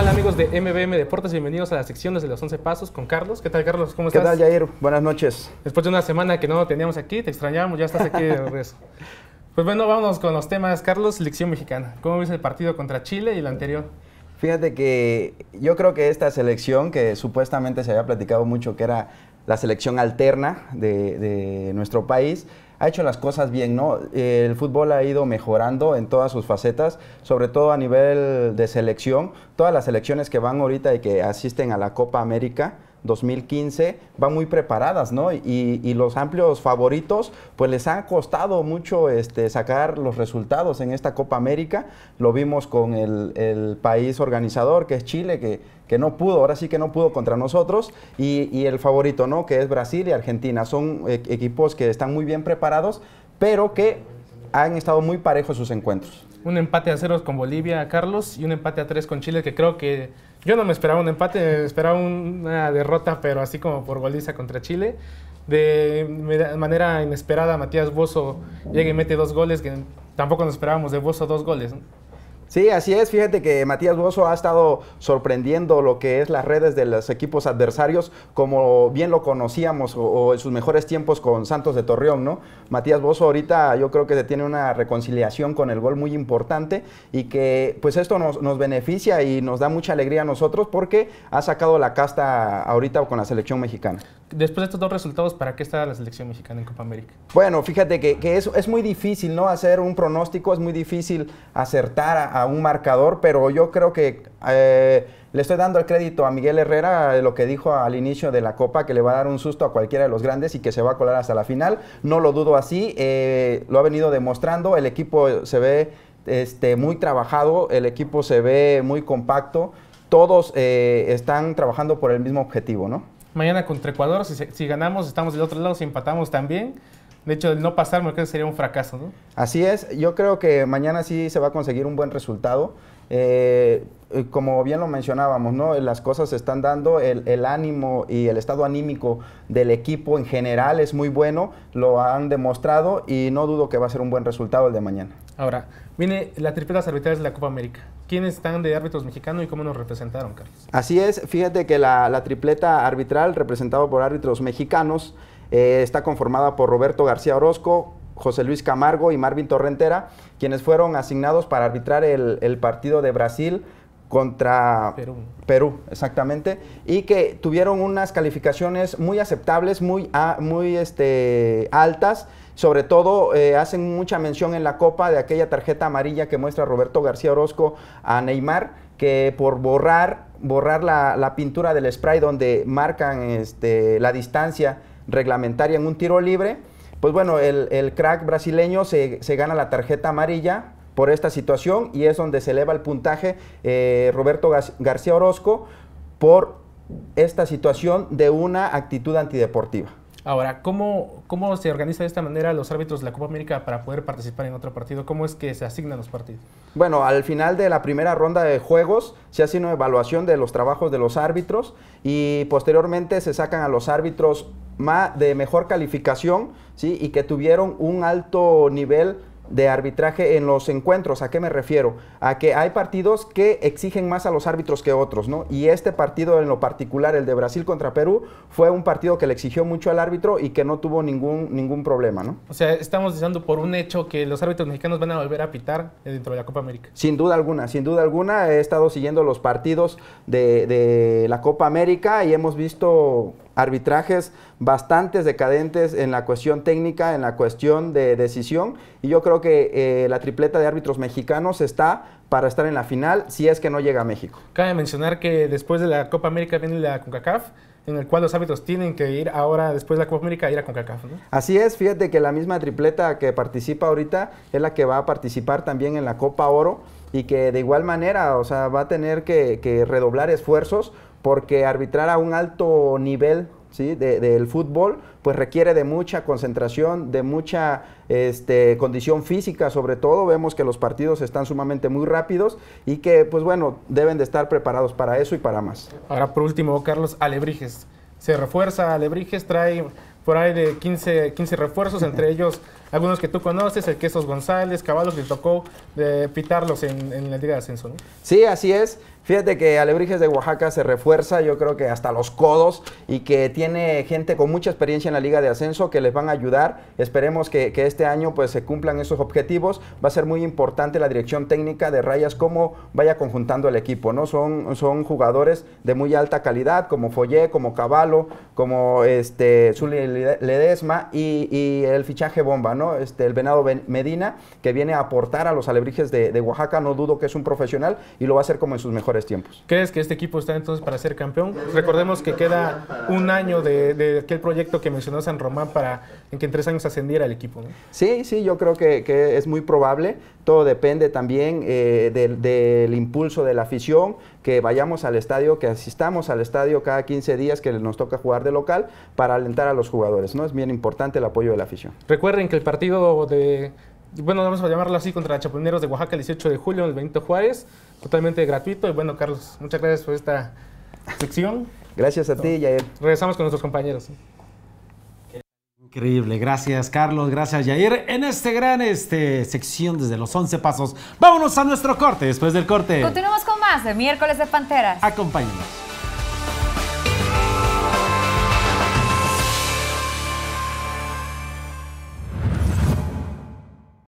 tal amigos de MBM Deportes? Bienvenidos a las secciones de los 11 pasos con Carlos. ¿Qué tal Carlos? ¿Cómo estás? ¿Qué tal Jair? Buenas noches. Después de una semana que no lo teníamos aquí, te extrañamos, ya estás aquí de regreso. Pues bueno, vámonos con los temas. Carlos, selección mexicana. ¿Cómo ves el partido contra Chile y el anterior? Fíjate que yo creo que esta selección, que supuestamente se había platicado mucho que era la selección alterna de nuestro país, ha hecho las cosas bien, ¿no? Eh, el fútbol ha ido mejorando en todas sus facetas, sobre todo a nivel de selección. Todas las selecciones que van ahorita y que asisten a la Copa América 2015 van muy preparadas, ¿no? Y, los amplios favoritos, pues les ha costado mucho este, sacar los resultados en esta Copa América. Lo vimos con el, país organizador, que es Chile, que, que, no pudo, ahora sí que no pudo contra nosotros, y, el favorito, ¿no? Que es Brasil y Argentina. Son eh, equipos que están muy bien preparados, pero que han estado muy parejos sus encuentros. Un empate a ceros con Bolivia, Carlos, y un empate a tres con Chile, que creo que yo no me esperaba un empate, me esperaba una derrota, pero así como por goliza contra Chile. De manera inesperada, Matías Bozo llega y mete dos goles, que tampoco nos esperábamos de Bozo dos goles. Sí, así es. Fíjate que Matías Bozo ha estado sorprendiendo lo que es las redes de los equipos adversarios, como bien lo conocíamos o, en sus mejores tiempos con Santos de Torreón, ¿no? Matías Bozo ahorita yo creo que se tiene una reconciliación con el gol muy importante y que pues esto nos, nos beneficia y nos da mucha alegría a nosotros porque ha sacado la casta ahorita con la selección mexicana. Después de estos dos resultados, ¿para qué está la selección mexicana en Copa América? Bueno, fíjate que, es, muy difícil no hacer un pronóstico, es muy difícil acertar a, un marcador, pero yo creo que eh, le estoy dando el crédito a Miguel Herrera eh, lo que dijo al inicio de la Copa, que le va a dar un susto a cualquiera de los grandes y que se va a colar hasta la final. No lo dudo así, eh, lo ha venido demostrando, el equipo se ve este, muy trabajado, el equipo se ve muy compacto, todos están trabajando por el mismo objetivo, ¿no? Mañana contra Ecuador, si, ganamos estamos del otro lado, si empatamos también. De hecho, el no pasar me creo que sería un fracaso, Así es, yo creo que mañana sí se va a conseguir un buen resultado. Eh, eh, como bien lo mencionábamos, ¿no? Eh, las cosas se están dando, el, ánimo y el estado anímico del equipo en general es muy bueno, lo han demostrado y no dudo que va a ser un buen resultado el de mañana. Ahora, viene la tripleta arbitrales de la Copa América. ¿Quiénes están de árbitros mexicanos y cómo nos representaron, Carlos? Así es, fíjate que la, tripleta arbitral representada por árbitros mexicanos está conformada por Roberto García Orozco, José Luis Camargo y Marvin Torrentera, quienes fueron asignados para arbitrar el, partido de Brasil contra Perú. exactamente, y que tuvieron unas calificaciones muy aceptables, muy, muy este, altas, sobre todo eh, hacen mucha mención en la Copa de aquella tarjeta amarilla que muestra Roberto García Orozco a Neymar, que por borrar, borrar la, pintura del spray donde marcan este, la distancia reglamentaria en un tiro libre, pues bueno, el, el crack brasileño se, gana la tarjeta amarilla por esta situación y es donde se eleva el puntaje eh, Roberto García Orozco por esta situación de una actitud antideportiva. Ahora, ¿cómo, se organiza de esta manera los árbitros de la Copa América para poder participar en otro partido? ¿Cómo es que se asignan los partidos? Bueno, al final de la primera ronda de juegos se hace una evaluación de los trabajos de los árbitros y posteriormente se sacan a los árbitros más de mejor calificación ¿sí? y que tuvieron un alto nivel de arbitraje en los encuentros. ¿A qué me refiero? A que hay partidos que exigen más a los árbitros que otros, ¿no? Y este partido en lo particular, el de Brasil contra Perú, fue un partido que le exigió mucho al árbitro y que no tuvo ningún, ningún problema, ¿no? O sea, estamos diciendo por un hecho que los árbitros mexicanos van a volver a pitar dentro de la Copa América. Sin duda alguna, sin duda alguna. He estado siguiendo los partidos de, de la Copa América y hemos visto arbitrajes bastante decadentes en la cuestión técnica, en la cuestión de decisión. Y yo creo que eh, la tripleta de árbitros mexicanos está para estar en la final si es que no llega a México. Cabe mencionar que después de la Copa América viene la CONCACAF en el cual los árbitros tienen que ir ahora, después de la Copa América, ir a CONCACAF, Así es, fíjate que la misma tripleta que participa ahorita es la que va a participar también en la Copa Oro y que de igual manera, o sea, va a tener que, que redoblar esfuerzos porque arbitrar a un alto nivel ¿sí? del fútbol, pues requiere de mucha concentración, de mucha este, condición física sobre todo. Vemos que los partidos están sumamente muy rápidos y que, pues bueno, deben de estar preparados para eso y para más. Ahora, por último, Carlos, Alebrijes. Se refuerza Alebrijes, trae por ahí de 15, 15 refuerzos, entre ellos algunos que tú conoces, el Quesos González, Caballos, le tocó eh, pitarlos en, la Liga de Ascenso. Sí, así es. Fíjate que Alebrijes de Oaxaca se refuerza, yo creo que hasta los codos, y que tiene gente con mucha experiencia en la Liga de Ascenso que les van a ayudar. Esperemos que, este año pues se cumplan esos objetivos. Va a ser muy importante la dirección técnica de Rayas, cómo vaya conjuntando el equipo, ¿no? Son, son jugadores de muy alta calidad, como Follé, como Caballo, como este, Ledesma y, el fichaje bomba, ¿no? Este, el Venado Medina, que viene a aportar a los Alebrijes de Oaxaca, no dudo que es un profesional y lo va a hacer como en sus mejores tiempos. ¿Crees que este equipo está entonces para ser campeón? Recordemos que queda un año de, de aquel proyecto que mencionó San Román para en que en tres años ascendiera el equipo. ¿no? Sí, sí, yo creo que, que, es muy probable. Todo depende también eh, del, del impulso de la afición, que vayamos al estadio, que asistamos al estadio cada 15 días que nos toca jugar de local para alentar a los jugadores. ¿no? Es bien importante el apoyo de la afición. Recuerden que el partido de, bueno, vamos a llamarlo así, contra Chapulineros de Oaxaca el 18 de julio en el Benito Juárez totalmente gratuito. Y bueno, Carlos, muchas gracias por esta sección. Gracias a ti, Yair. Regresamos con nuestros compañeros. Increíble, gracias Carlos, gracias Yair. En este gran este, sección desde los 11 pasos, vámonos a nuestro corte después del corte. Continuamos con más de miércoles de Panteras. Acompáñenos.